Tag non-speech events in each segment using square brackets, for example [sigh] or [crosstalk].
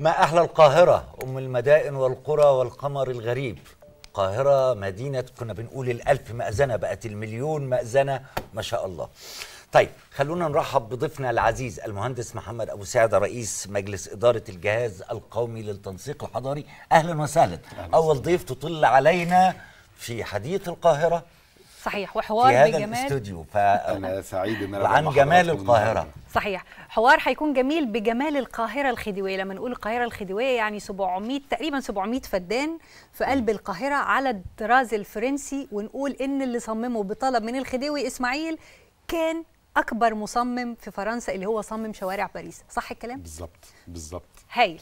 ما أحلى القاهرة أم المدائن والقرى والقمر الغريب القاهرة مدينة كنا بنقول الألف مأذنة بقت المليون مأذنة ما شاء الله طيب خلونا نرحب بضيفنا العزيز المهندس محمد أبو سعد رئيس مجلس إدارة الجهاز القومي للتنسيق الحضاري أهلا وسهلا أول ضيف تطل علينا في حديث القاهرة صحيح وحوار في هذا بجمال الاستوديو فانا سعيد ان انا وعن جمال القاهره صحيح حوار هيكون جميل بجمال القاهره الخديويه لما نقول القاهره الخديويه يعني 700 تقريبا 700 فدان في قلب القاهره على الطراز الفرنسي ونقول ان اللي صممه بطلب من الخديوي اسماعيل كان اكبر مصمم في فرنسا اللي هو صمم شوارع باريس صح الكلام بالظبط بالظبط هايل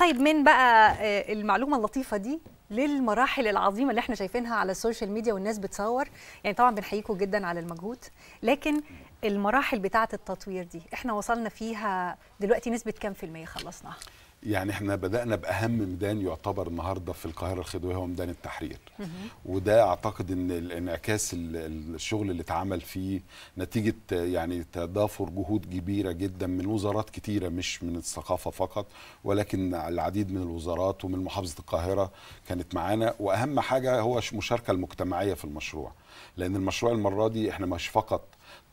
طيب من بقى آه، المعلومه اللطيفه دي للمراحل العظيمه اللي احنا شايفينها على السوشيال ميديا والناس بتصور يعني طبعا بنحييكم جدا على المجهود لكن المراحل بتاعه التطوير دي احنا وصلنا فيها دلوقتي نسبه كام في الميه خلصناها يعني احنا بدأنا بأهم ميدان يعتبر النهاردة في القاهرة الخديوية هو ميدان التحرير وده أعتقد أن الانعكاس الشغل اللي اتعمل فيه نتيجة يعني تضافر جهود كبيرة جدا من وزارات كتيرة مش من الثقافة فقط ولكن العديد من الوزارات ومن محافظه القاهره كانت معانا واهم حاجه هو المشاركه المجتمعيه في المشروع لان المشروع المره دي احنا مش فقط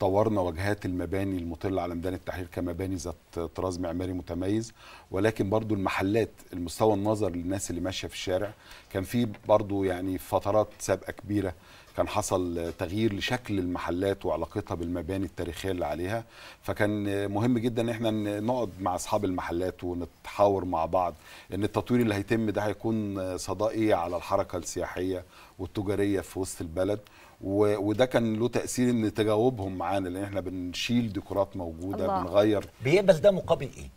طورنا وجهات المباني المطلة على ميدان التحرير كمباني ذات طراز معماري متميز ولكن برضو المحلات المستوى النظر للناس اللي ماشية في الشارع كان في برضو يعني فترات سابقة كبيرة كان حصل تغيير لشكل المحلات وعلاقتها بالمباني التاريخيه اللي عليها فكان مهم جدا ان احنا نقعد مع اصحاب المحلات ونتحاور مع بعض ان التطوير اللي هيتم ده هيكون صدائي على الحركه السياحيه والتجاريه في وسط البلد وده كان له تاثير ان تجاوبهم معانا لان احنا بنشيل ديكورات موجوده الله. بنغير بيقبل ده مقابل ايه؟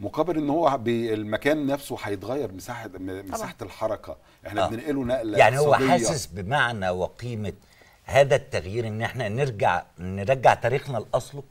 مقابل ان هو المكان نفسه هيتغير مساحه مساحه طبعا. الحركه احنا آه. بننقله نقله يعني هو صدية. حاسس بمعنى وقيمه هذا التغيير ان احنا نرجع نرجع تاريخنا لاصله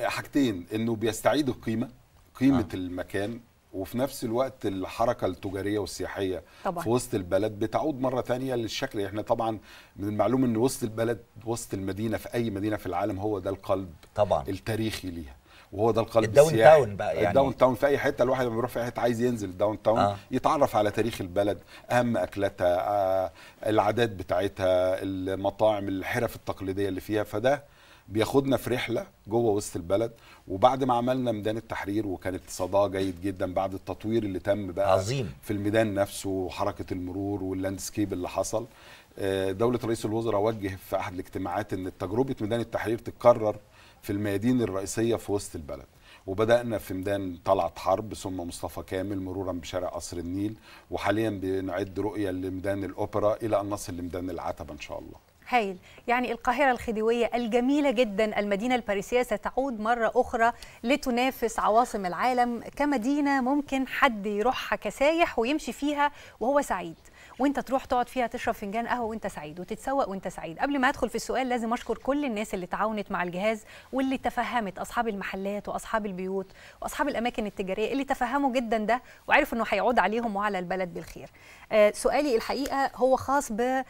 حاجتين انه بيستعيد القيمه قيمه آه. المكان وفي نفس الوقت الحركة التجارية والسياحية طبعا. في وسط البلد بتعود مرة ثانية للشكل احنا طبعا من المعلوم ان وسط البلد وسط المدينة في اي مدينة في العالم هو ده القلب طبعا. التاريخي ليها وهو ده القلب الداون السياحي تاون بقى يعني الداون تاون في اي حته الواحد لما بيروح في اي حته عايز ينزل الداون تاون آه. يتعرف على تاريخ البلد اهم اكلاتها آه العادات بتاعتها المطاعم الحرف التقليديه اللي فيها فده بياخدنا في رحله جوه وسط البلد وبعد ما عملنا ميدان التحرير وكانت صداه جيد جدا بعد التطوير اللي تم بقى عظيم في الميدان نفسه وحركه المرور واللاندسكيب اللي حصل آه، دوله رئيس الوزراء وجه في احد الاجتماعات ان تجربه ميدان التحرير تتكرر في الميادين الرئيسيه في وسط البلد وبدأنا في ميدان طلعت حرب ثم مصطفى كامل مرورا بشارع قصر النيل وحاليا بنعد رؤية لميدان الأوبرا إلى أن نصل لميدان العتبة إن شاء الله هايل يعني القاهرة الخديوية الجميلة جدا المدينة الباريسية ستعود مرة أخرى لتنافس عواصم العالم كمدينة ممكن حد يروحها كسايح ويمشي فيها وهو سعيد وانت تروح تقعد فيها تشرب فنجان قهوه وانت سعيد وتتسوق وانت سعيد قبل ما ادخل في السؤال لازم اشكر كل الناس اللي تعاونت مع الجهاز واللي تفهمت اصحاب المحلات واصحاب البيوت واصحاب الاماكن التجاريه اللي تفهموا جدا ده وعرفوا انه هيعود عليهم وعلى البلد بالخير آه سؤالي الحقيقه هو خاص ب آه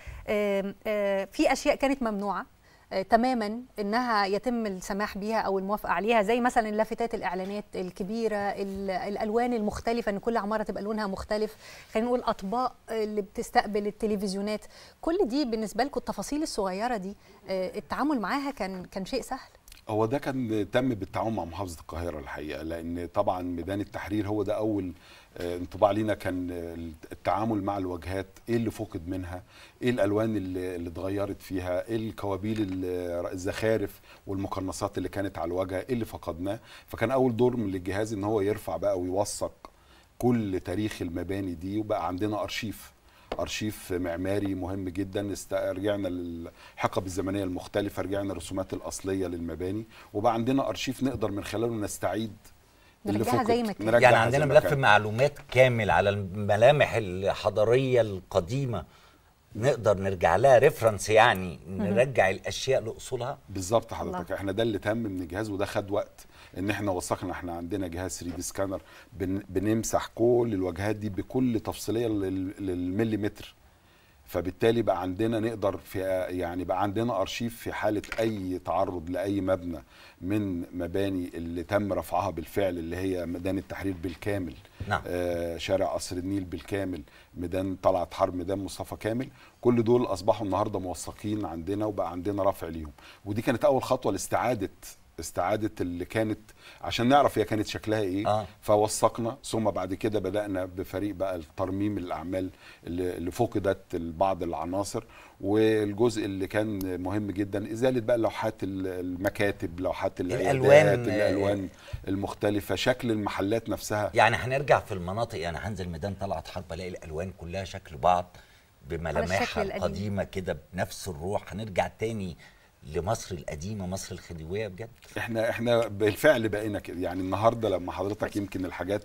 آه في اشياء كانت ممنوعه آه، تماما انها يتم السماح بها او الموافقه عليها زي مثلا اللافتات الاعلانات الكبيره الالوان المختلفه ان كل عماره تبقى لونها مختلف خلينا نقول اطباق اللي بتستقبل التلفزيونات كل دي بالنسبه لكم التفاصيل الصغيره دي آه، التعامل معاها كان كان شيء سهل هو ده كان تم بالتعاون مع محافظه القاهره الحقيقه لان طبعا ميدان التحرير هو ده اول آه، انطباع لينا كان آه، التعامل مع الوجهات ايه اللي فقد منها ايه الالوان اللي اتغيرت فيها ايه الكوابيل آه، الزخارف والمقنصات اللي كانت على الوجه ايه اللي فقدناه فكان اول دور من الجهاز ان هو يرفع بقى ويوثق كل تاريخ المباني دي وبقى عندنا ارشيف ارشيف معماري مهم جدا رجعنا للحقب الزمنيه المختلفه رجعنا الرسومات الاصليه للمباني وبقى عندنا ارشيف نقدر من خلاله نستعيد نرجعها زي ما كانت يعني عندنا ملف معلومات كامل على الملامح الحضاريه القديمه نقدر نرجع لها ريفرنس يعني نرجع الاشياء لاصولها بالظبط حضرتك احنا ده اللي تم من الجهاز وده خد وقت ان احنا وثقنا احنا عندنا جهاز 3 دي سكانر بن بنمسح كل الواجهات دي بكل تفصيليه للمليمتر فبالتالي بقى عندنا نقدر في يعني بقى عندنا ارشيف في حاله اي تعرض لاي مبنى من مباني اللي تم رفعها بالفعل اللي هي ميدان التحرير بالكامل نعم. آه شارع قصر النيل بالكامل ميدان طلعت حرب ميدان مصطفى كامل كل دول اصبحوا النهارده موثقين عندنا وبقى عندنا رفع ليهم ودي كانت اول خطوه لاستعاده استعاده اللي كانت عشان نعرف هي كانت شكلها ايه آه. فوثقنا ثم بعد كده بدانا بفريق بقى الترميم الاعمال اللي فقدت بعض العناصر والجزء اللي كان مهم جدا ازاله بقى لوحات المكاتب لوحات الالوان الالوان آه. المختلفه شكل المحلات نفسها يعني هنرجع في المناطق يعني هنزل ميدان طلعت حرب الاقي الالوان كلها شكل بعض بملامحها القديمه كده بنفس الروح هنرجع تاني لمصر القديمه مصر الخديويه بجد احنا احنا بالفعل بقينا كده يعني النهارده لما حضرتك يمكن الحاجات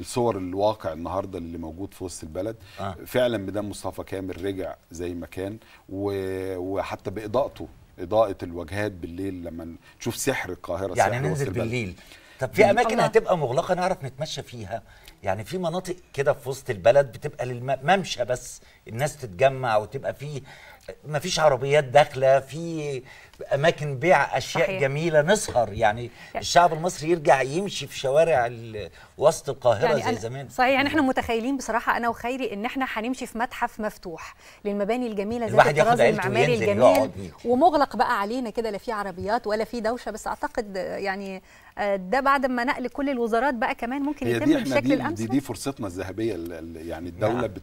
الصور الواقع النهارده اللي موجود في وسط البلد آه. فعلا بدم مصطفى كامل رجع زي ما كان وحتى باضاءته اضاءه الواجهات بالليل لما نشوف سحر القاهره يعني سحر ننزل بالليل طب في اماكن هتبقى مغلقه نعرف نتمشى فيها يعني في مناطق كده في وسط البلد بتبقى للممشى بس الناس تتجمع وتبقى في ما فيش عربيات داخله في اماكن بيع اشياء صحيح. جميله نسهر يعني, يعني الشعب المصري يرجع يمشي في شوارع وسط القاهره يعني زي زمان صحيح يعني احنا متخيلين بصراحه انا وخيري ان احنا هنمشي في متحف مفتوح للمباني الجميله زي الطراز المعماري الجميل ومغلق بقى علينا كده لا في عربيات ولا في دوشه بس اعتقد يعني ده بعد ما نقل كل الوزارات بقى كمان ممكن يتم دي بشكل الامثل دي, دي فرصتنا الذهبيه يعني نعم. الدوله نعم.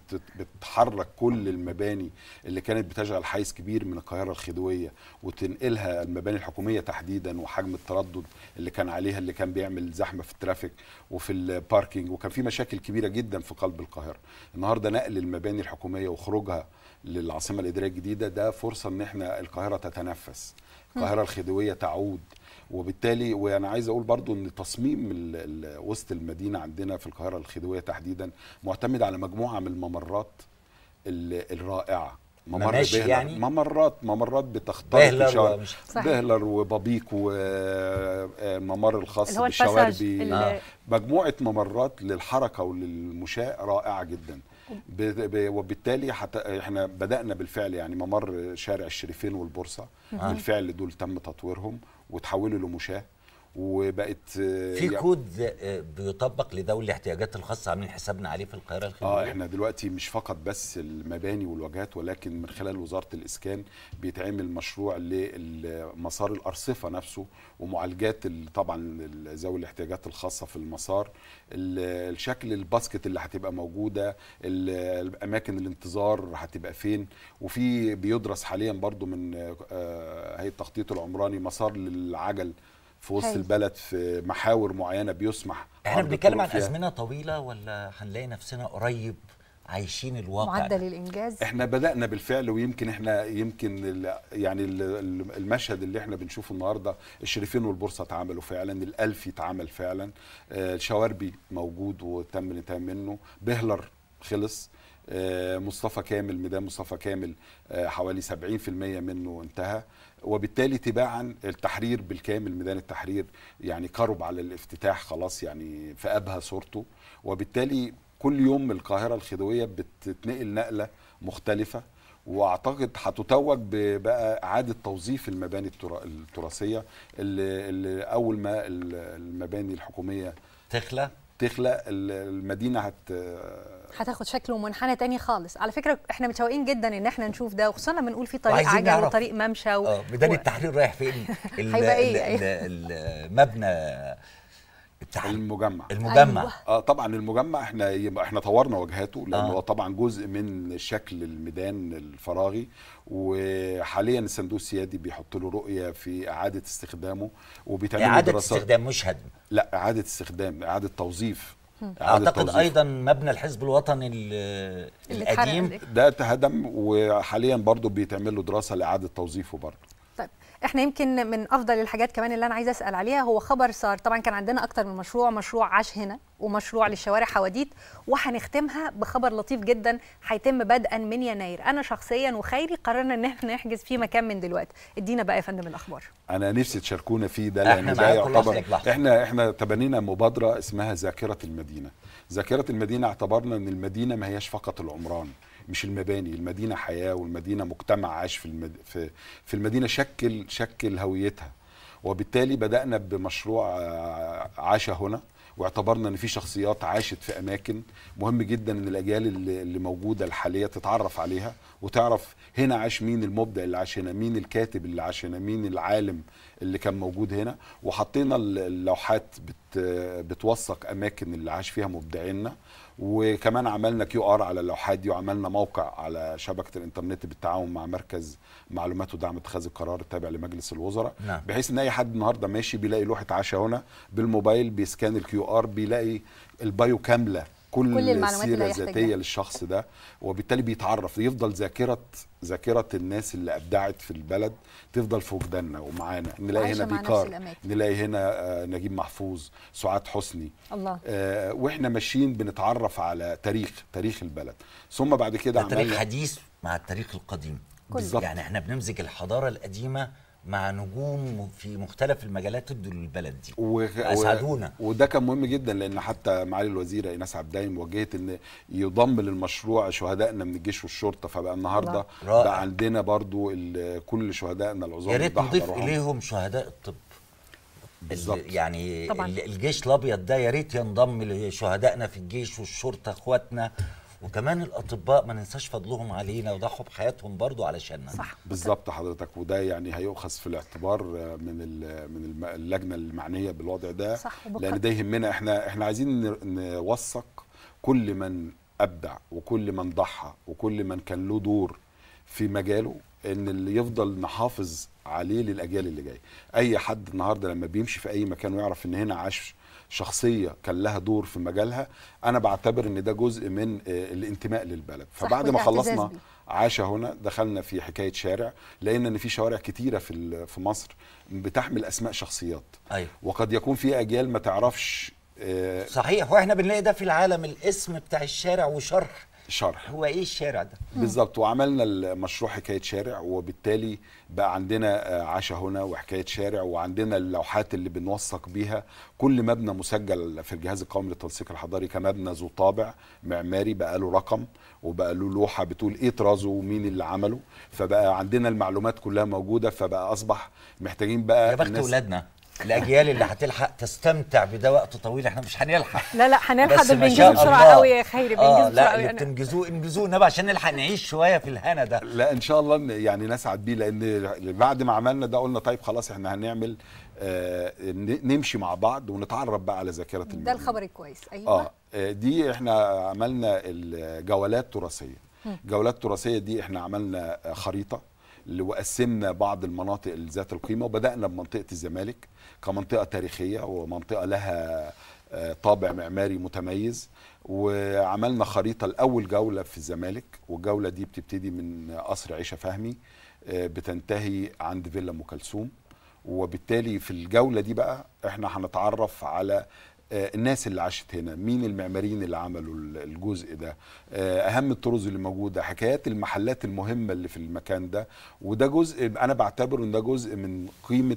بتحرك كل المباني اللي كانت بتشغل حيز كبير من القاهره الخديويه وتنقلها المباني الحكوميه تحديدا وحجم التردد اللي كان عليها اللي كان بيعمل زحمه في الترافيك وفي الباركينج وكان في مشاكل كبيره جدا في قلب القاهره النهارده نقل المباني الحكوميه وخروجها للعاصمه الاداريه الجديده ده فرصه ان احنا القاهره تتنفس القاهره الخديويه تعود وبالتالي وانا عايز اقول برضو ان تصميم وسط المدينه عندنا في القاهره الخديويه تحديدا معتمد على مجموعه من الممرات الرائعه ممر ماشي بهلر يعني ممرات ممرات بتختار بهلر بهلر وبابيك والممر آه، الخاص بالشواربي آه. مجموعه ممرات للحركه وللمشاة رائعه جدا وبالتالي حتى احنا بدانا بالفعل يعني ممر شارع الشريفين والبورصه بالفعل دول تم تطويرهم وتحوله لمشاه وبقت آه، في يعني كود آه، بيطبق لذوي الاحتياجات الخاصه عاملين حسابنا عليه في القاهره الخليجيه؟ اه احنا دلوقتي مش فقط بس المباني والواجهات ولكن من خلال وزاره الاسكان بيتعمل مشروع لمسار الارصفه نفسه ومعالجات طبعا ذوي الاحتياجات الخاصه في المسار الشكل الباسكت اللي هتبقى موجوده الاماكن الانتظار هتبقى فين وفي بيدرس حاليا برضو من آه، هيئه التخطيط العمراني مسار للعجل في وسط البلد في محاور معينه بيسمح احنا بنتكلم عن ازمنه طويله ولا هنلاقي نفسنا قريب عايشين الواقع معدل الانجاز احنا بدانا بالفعل ويمكن احنا يمكن يعني المشهد اللي احنا بنشوفه النهارده الشريفين والبورصه اتعملوا فعلا الالفي اتعمل فعلا آه، الشواربي موجود وتم الانتهاء منه بهلر خلص آه، مصطفى كامل ميدان مصطفى كامل آه، حوالي 70% منه انتهى وبالتالي تباعا التحرير بالكامل ميدان التحرير يعني قرب على الافتتاح خلاص يعني في ابهى صورته وبالتالي كل يوم القاهره الخديويه بتتنقل نقله مختلفه واعتقد هتتوج بقى اعاده توظيف المباني التراثيه اللي, اللي اول ما المباني الحكوميه تخلى تخلق المدينه هت هتاخد شكل ومنحنى تاني خالص على فكره احنا متشوقين جدا ان احنا نشوف ده وخصوصا لما نقول في طريق عجل وطريق ممشى و... اه ميدان التحرير رايح فين [laughs] هيبقى ايه المبنى المجمع المجمع أيوة. اه طبعا المجمع احنا احنا طورنا واجهاته لان آه. هو آه. طبعا جزء من شكل الميدان الفراغي وحاليا الصندوق السيادي بيحط له رؤيه في اعاده استخدامه وبيتعمل اعاده دراسات. استخدام مش هدم لا اعاده استخدام اعاده توظيف اعتقد التوظيف. ايضا مبنى الحزب الوطني القديم ده اتهدم وحاليا برضه بيتعمل له دراسه لاعاده توظيفه برضه طيب احنا يمكن من افضل الحاجات كمان اللي انا عايزه اسال عليها هو خبر صار طبعا كان عندنا اكتر من مشروع مشروع عاش هنا ومشروع للشوارع حواديت وهنختمها بخبر لطيف جدا هيتم بدءا من يناير انا شخصيا وخيري قررنا ان احنا نحجز فيه مكان من دلوقتي ادينا بقى يا فندم الاخبار انا نفسي تشاركونا فيه ده لان ده يعتبر احنا احنا تبنينا مبادره اسمها ذاكره المدينه ذاكره المدينه اعتبرنا ان المدينه ما هياش فقط العمران مش المباني المدينه حياه والمدينه مجتمع عاش في المد... في في المدينه شكل شكل هويتها وبالتالي بدانا بمشروع آه، عاش هنا واعتبرنا ان في شخصيات عاشت في اماكن مهم جدا ان الاجيال اللي موجوده الحاليه تتعرف عليها وتعرف هنا عاش مين المبدع اللي عاش هنا مين الكاتب اللي عاش هنا مين العالم اللي كان موجود هنا وحطينا اللوحات بت بتوثق اماكن اللي عاش فيها مبدعينا وكمان عملنا كيو ار على اللوحات دي وعملنا موقع على شبكه الانترنت بالتعاون مع مركز معلومات ودعم اتخاذ القرار التابع لمجلس الوزراء نعم. بحيث ان اي حد النهارده ماشي بيلاقي لوحه عشاء هنا بالموبايل بيسكان الكيو ار بيلاقي البايو كامله كل, كل المعلومات السيره الذاتيه للشخص ده وبالتالي بيتعرف يفضل ذاكره ذاكره الناس اللي ابدعت في البلد تفضل في وجداننا ومعانا نلاقي هنا بيكار نلاقي هنا آه، نجيب محفوظ سعاد حسني الله آه واحنا ماشيين بنتعرف على تاريخ تاريخ البلد ثم بعد كده تاريخ حديث مع التاريخ القديم بالظبط يعني احنا بنمزج الحضاره القديمه مع نجوم في مختلف المجالات ادوا للبلد دي و... اسعدونا وده كان مهم جدا لان حتى معالي الوزيره ايناس عبدايم وجهت ان يضم للمشروع شهدائنا من الجيش والشرطه فبقى النهارده رائع. بقى عندنا برضو كل شهدائنا العظام يا ريت نضيف اليهم شهداء الطب بالظبط يعني طبعا. الجيش الابيض ده يا ريت ينضم لشهدائنا في الجيش والشرطه اخواتنا وكمان الاطباء ما ننساش فضلهم علينا وضحوا بحياتهم برضو علشاننا صح بالظبط حضرتك وده يعني هيؤخذ في الاعتبار من من اللجنه المعنيه بالوضع ده صح لان ده يهمنا احنا احنا عايزين نوثق كل من ابدع وكل من ضحى وكل من كان له دور في مجاله ان اللي يفضل نحافظ عليه للاجيال اللي جايه اي حد النهارده لما بيمشي في اي مكان ويعرف ان هنا عاش شخصيه كان لها دور في مجالها انا بعتبر ان ده جزء من آه، الانتماء للبلد فبعد ما خلصنا عاش هنا دخلنا في حكايه شارع لان ان في شوارع كتيره في في مصر بتحمل اسماء شخصيات أيوة. وقد يكون في اجيال ما تعرفش آه، صحيح واحنا بنلاقي ده في العالم الاسم بتاع الشارع وشرح شرح هو ايه الشارع ده بالظبط وعملنا المشروع حكايه شارع وبالتالي بقى عندنا آه، عشا هنا وحكايه شارع وعندنا اللوحات اللي بنوثق بيها كل مبنى مسجل في الجهاز القومي للتنسيق الحضاري كمبنى ذو طابع معماري بقى له رقم وبقى له لوحه بتقول ايه طرازه ومين اللي عمله فبقى عندنا المعلومات كلها موجوده فبقى اصبح محتاجين بقى يا بخت اولادنا الاجيال اللي هتلحق تستمتع بده وقت طويل احنا مش هنلحق لا لا هنلحق بس بينجزوا بسرعه قوي يا خيري آه، بينجزوا آه لا قوي اللي بتنجزوه انجزوه بقى عشان نلحق نعيش شويه في الهنا ده لا ان شاء الله يعني نسعد بيه لان بعد ما عملنا ده قلنا طيب خلاص احنا هنعمل آه نمشي مع بعض ونتعرف بقى على ذاكره المدن. ده الخبر الكويس ايوه آه،, اه دي احنا عملنا الجولات التراثيه الجولات التراثيه دي احنا عملنا خريطه وقسمنا بعض المناطق ذات القيمه وبدانا بمنطقه الزمالك كمنطقه تاريخيه ومنطقه لها آه، طابع معماري متميز وعملنا خريطه لاول جوله في الزمالك والجوله دي بتبتدي من قصر عيشه فهمي آه، بتنتهي عند فيلا ام كلثوم وبالتالي في الجوله دي بقى احنا هنتعرف على آه، الناس اللي عاشت هنا مين المعماريين اللي عملوا الجزء ده آه، اهم الطرز اللي موجوده حكايات المحلات المهمه اللي في المكان ده وده جزء انا بعتبره ان ده جزء من قيمه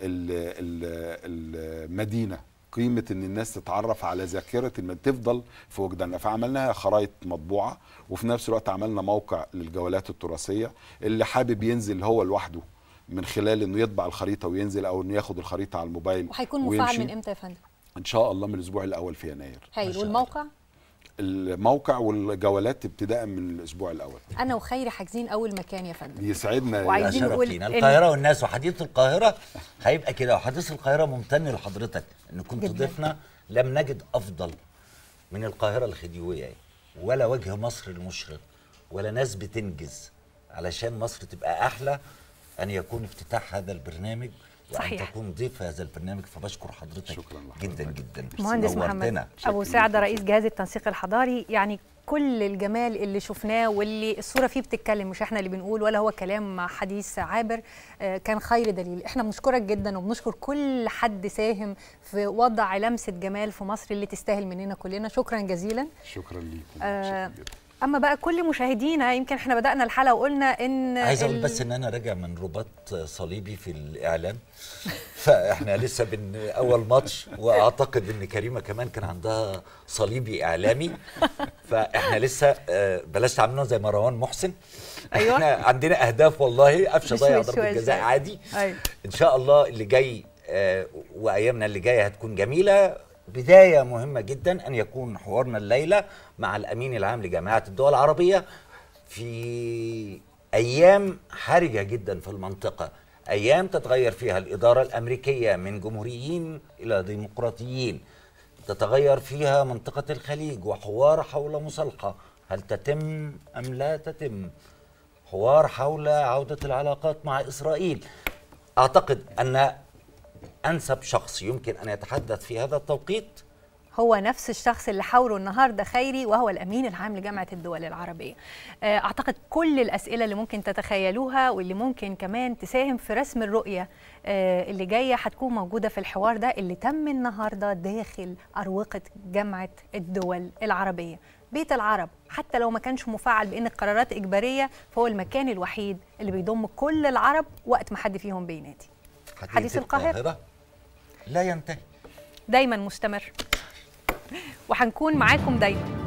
المدينه قيمه ان الناس تتعرف على ذاكره المدينه تفضل في وجدانها فعملناها خرائط مطبوعه وفي نفس الوقت عملنا موقع للجولات التراثيه اللي حابب ينزل هو لوحده من خلال انه يطبع الخريطه وينزل او انه ياخد الخريطه على الموبايل وهيكون مفعل من امتى يا فندم؟ ان شاء الله من الاسبوع الاول في يناير هاي والموقع الموقع والجولات ابتداء من الاسبوع الاول انا وخيري حاجزين اول مكان يا فندم يسعدنا وعايزين نقول القاهره والناس وحديث القاهره هيبقى كده وحديث القاهره ممتن لحضرتك ان كنت ضيفنا لم نجد افضل من القاهره الخديويه يعني. ولا وجه مصر المشرق ولا ناس بتنجز علشان مصر تبقى احلى ان يكون افتتاح هذا البرنامج صحيح وأن تكون ضيف هذا البرنامج فبشكر حضرتك شكرا جدا جدا مهندس محمد أبو سعد رئيس جهاز التنسيق الحضاري يعني كل الجمال اللي شفناه واللي الصوره فيه بتتكلم مش احنا اللي بنقول ولا هو كلام حديث عابر آه، كان خير دليل احنا بنشكرك جدا وبنشكر كل حد ساهم في وضع لمسه جمال في مصر اللي تستاهل مننا كلنا شكرا جزيلا شكرا ليكم آه شكرا جدا. اما بقى كل مشاهدينا يمكن احنا بدانا الحلقه وقلنا ان عايز اقول بس ان انا راجع من رباط صليبي في الاعلام فاحنا لسه بن اول ماتش واعتقد ان كريمه كمان كان عندها صليبي اعلامي فاحنا لسه آه، بلاش تعاملنا زي مروان محسن ايوه احنا عندنا اهداف والله قفشه ضيع ضربه جزاء عادي أيوة. ان شاء الله اللي جاي آه، وايامنا اللي جايه هتكون جميله بداية مهمة جدا أن يكون حوارنا الليلة مع الأمين العام لجامعة الدول العربية في أيام حرجة جدا في المنطقة أيام تتغير فيها الإدارة الأمريكية من جمهوريين إلى ديمقراطيين تتغير فيها منطقة الخليج وحوار حول مصالحة هل تتم أم لا تتم حوار حول عودة العلاقات مع إسرائيل أعتقد أن أنسب شخص يمكن أن يتحدث في هذا التوقيت هو نفس الشخص اللي حاوره النهارده خيري وهو الامين العام لجامعه الدول العربيه. آه، اعتقد كل الاسئله اللي ممكن تتخيلوها واللي ممكن كمان تساهم في رسم الرؤيه آه، اللي جايه هتكون موجوده في الحوار ده اللي تم النهارده داخل اروقه جامعه الدول العربيه. بيت العرب حتى لو ما كانش مفعل بان القرارات اجباريه فهو المكان الوحيد اللي بيضم كل العرب وقت ما حد فيهم بينادي. حديث القاهره. لا ينتهي دايما مستمر وهنكون معاكم دايما